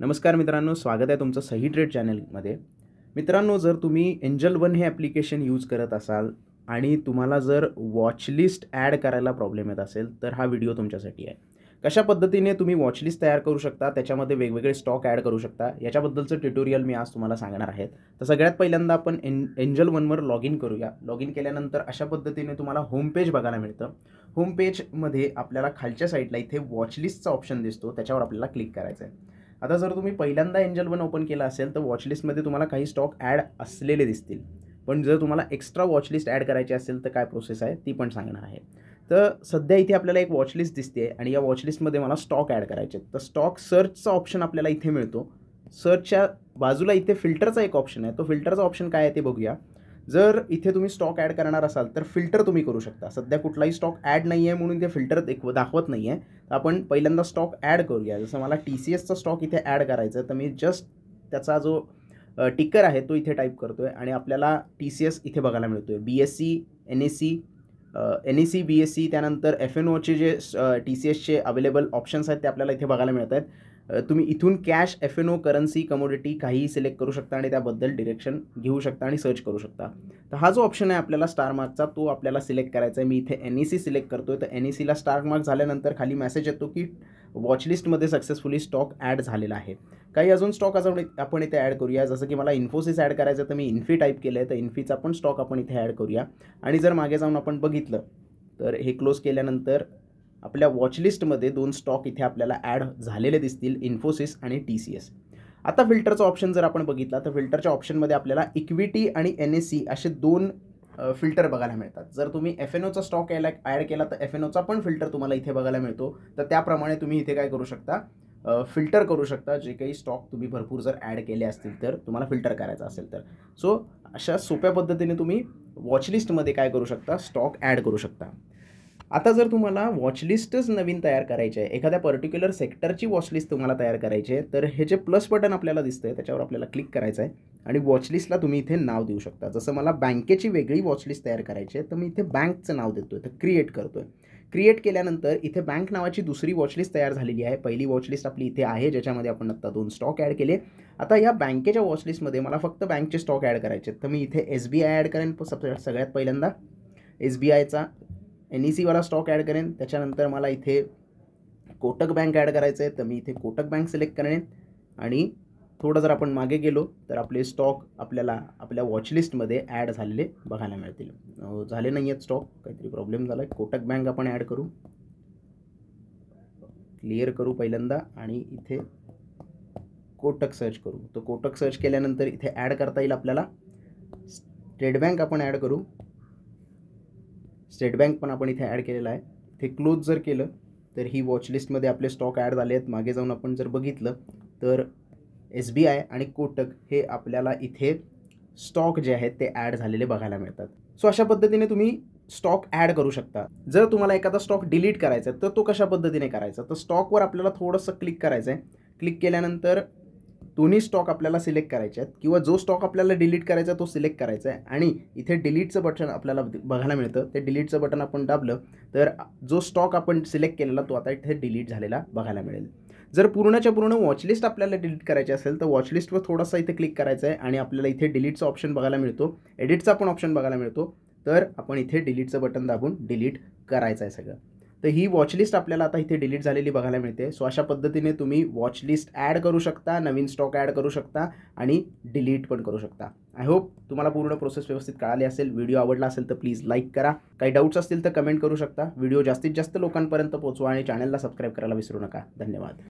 नमस्कार मित्रांनो स्वागत आहे तुमचं सही ट्रेड चॅनलमध्ये मित्रांनो जर तुम्ही एंजल वन हे ॲप्लिकेशन यूज करत असाल आणि तुम्हाला जर वॉचलिस्ट ॲड करायला प्रॉब्लेम येत असेल तर हा व्हिडिओ तुमच्यासाठी आहे कशा पद्धतीने तुम्ही वॉचलिस्ट तयार करू शकता त्याच्यामध्ये वेगवेगळे स्टॉक ॲड करू शकता याच्याबद्दलचं ट्युटोरियल मी आज तुम्हाला सांगणार आहे तर सगळ्यात पहिल्यांदा आपण एन एंजल वनवर लॉग इन करूया लॉग इन केल्यानंतर अशा पद्धतीने तुम्हाला होमपेज बघायला मिळतं होमपेजमध्ये आपल्याला खालच्या साईडला इथे वॉचलिस्टचा ऑप्शन दिसतो त्याच्यावर आपल्याला क्लिक करायचं आहे आता जर तुम्ही पहिल्यांदा एंजल वन ओपन केला असेल तर वॉचलिस्टमध्ये तुम्हाला काही स्टॉक ॲड असलेले दिसतील पण जर तुम्हाला एक्स्ट्रा वॉचलिस्ट ॲड करायची असेल तर काय प्रोसेस आहे ती पण सांगणार आहे तर सध्या इथे आपल्याला एक वॉचलिस्ट दिसते आणि या वॉचलिस्टमध्ये मला स्टॉक ॲड करायचे तर स्टॉक सर्चचा ऑप्शन आपल्याला इथे मिळतो सर्चच्या बाजूला इथे फिल्टरचा एक ऑप्शन आहे तो फिल्टरचा ऑप्शन काय आहे ते बघूया जर इथे तुम्ही स्टॉक ॲड करणार असाल तर फिल्टर तुम्ही करू शकता सध्या कुठलाही स्टॉक ॲड नाही आहे म्हणून ते फिल्टर एक दाखवत नाही आहे तर आपण पहिल्यांदा स्टॉक ॲड करूया जसं मला टी सी एसचा स्टॉक इथे ॲड करायचा आहे तर मी जस्ट त्याचा जो टिकर आहे तो इथे टाईप करतो आहे आणि आपल्याला टी सी एस इथे बघायला मिळतो आहे B S C N S C N E C B S C त्यानंतर एफ एन ओचे जे टी सी एसचे अवेलेबल ऑप्शन्स आहेत ते आपल्याला इथे बघायला मिळत आहेत तुम्ही इथून cash F N O currency commodity काहीही सिलेक्ट करू शकता आणि त्याबद्दल डिरेक्शन घेऊ शकता आणि सर्च करू शकता तर हा जो ऑप्शन आहे आपल्याला स्टार मार्कचा तो आपल्याला सिलेक्ट करायचा आहे मी इथे एन ई सी सिलेक्ट करतो आहे तर एन ई सीला स्टार मार्क झाल्यानंतर खाली मेसेज येतो की वॉचलिस्टमध्ये सक्सेसफुली स्टॉक ॲड झालेला आहे काही अजून स्टॉक अजून आपण इथे ॲड करूया जसं की मला इन्फोसिस ॲड करायचं तर मी इन्फी टाईप केलं आहे तर इन्फीचा पण स्टॉक आपण इथे ॲड करूया आणि जर मागे जाऊन आपण बघितलं तर हे क्लोज केल्यानंतर आपल्या वॉचलिस्टमध्ये दोन स्टॉक इथे आपल्याला ॲड झालेले दिसतील इन्फोसिस आणि टी सी एस आता फिल्टरचा ऑप्शन जर आपण बघितला तर फिल्टरच्या ऑप्शनमध्ये आपल्याला इक्विटी आणि एन एस सी असे दोन फिल्टर बघायला मिळतात जर तुम्ही एफ एन ओचा स्टॉक यायला ॲड केला तर एफ एन ओचा पण फिल्टर तुम्हाला इथे बघायला मिळतो तर त्याप्रमाणे तुम्ही इथे काय करू शकता फिल्टर करू शकता जे काही स्टॉक तुम्ही भरपूर जर ॲड केले असतील तर तुम्हाला फिल्टर करायचा असेल तर सो अशा सोप्या पद्धतीने तुम्ही वॉचलिस्टमध्ये काय करू शकता स्टॉक ॲड करू शकता आता जर तुम्हाला वॉचलिस्टच नवीन तयार करायची आहे एखाद्या पर्टिक्युलर सेक्टरची वॉचलिस्ट तुम्हाला तयार करायची आहे तर हे जे प्लस बटन आपल्याला दिसतं आहे त्याच्यावर आपल्याला क्लिक करायचं आहे आणि वॉचलिस्टला तुम्ही इथे नाव देऊ शकता जसं मला बँकेची वेगळी वॉचलिस्ट तयार करायची आहे तर मी इथे बँकचं नाव देतो आहे तर क्रिएट करतो आहे क्रिएट केल्यानंतर इथे बँक नावाची दुसरी वॉचलिस्ट तयार झालेली आहे पहिली वॉचलिस्ट आपली इथे आहे ज्याच्यामध्ये आपण आत्ता दोन स्टॉक ॲड केले आता या बँकेच्या वॉचलिस्टमध्ये मला फक्त बँकचे स्टॉक ॲड करायचे आहेत तर मी इथे एस बी आय ॲड करेन सगळ्यात पहिल्यांदा एस बी आयचा एन ई सीवाला स्टॉक ॲड करेन त्याच्यानंतर मला इथे कोटक बँक ॲड करायचं आहे तर मी इथे कोटक बँक सिलेक्ट करेन आणि थोडं जर आपण मागे गेलो तर आपले स्टॉक आपल्याला आपल्या वॉचलिस्टमध्ये ॲड झालेले बघायला मिळतील झाले नाही आहेत स्टॉक काहीतरी प्रॉब्लेम झाला आहे कोटक बँक आपण ॲड करू क्लिअर करू पहिल्यांदा आणि इथे कोटक सर्च करू तर कोटक सर्च केल्यानंतर इथे ॲड करता येईल आपल्याला स्टेट बँक आपण ॲड करू स्टेट बँक पण आपण इथे ॲड केलेला आहे इथे क्लोज जर केलं तर ही वॉचलिस्टमध्ये आपले स्टॉक ॲड झाले आहेत मागे जाऊन आपण जर बघितलं तर एस बी आय आणि कोटक हे आपल्याला इथे स्टॉक जे आहेत ते ॲड झालेले बघायला मिळतात सो अशा पद्धतीने तुम्ही स्टॉक ॲड करू शकता जर तुम्हाला एखादा स्टॉक डिलीट करायचा आहे तर तो कशा पद्धतीने करायचा तर स्टॉकवर आपल्याला थोडंसं क्लिक करायचं आहे क्लिक केल्यानंतर दोन्ही स्टॉक आपल्याला सिलेक्ट करायचे आहेत किंवा जो स्टॉक आपल्याला डिलीट करायचा तो सिलेक्ट करायचा आहे आणि इथे डिलीटचं बटन आपल्याला बघायला मिळतं ते डिलीटचं बटन आपण दाबलं तर जो स्टॉक आपण सिलेक्ट केलेला तो आता इथे डिलीट झालेला बघायला मिळेल जर पूर्णच्या पूर्ण वॉचलिस्ट आपल्याला डिलीट करायची असेल तर वॉचलिस्टवर थोडासा इथे क्लिक करायचं आहे आणि आपल्याला इथे डिलीटचा ऑप्शन बघायला मिळतो एडिटचा पण ऑप्शन बघायला मिळतो तर आपण इथे डिलीटचं बटन दाबून डिलीट करायचं आहे सगळं तर ही वॉचलिस्ट आपल्याला आता इथे डिलीट झालेली बघायला मिळते सो अशा पद्धतीने तुम्ही वॉचलिस्ट ॲड करू शकता नवीन स्टॉक ॲड करू शकता आणि डिलीट पण करू शकता आय होप तुम्हाला पूर्ण प्रोसेस व्यवस्थित कळाली असेल व्हिडिओ आवडला असेल तर प्लीज लाईक करा काही डाऊट्स असतील तर कमेंट करू शकता व्हिडिओ जास्तीत जास्त लोकांपर्यंत पोहोचवा आणि चॅनलला सबस्क्राईब करायला विसरू नका धन्यवाद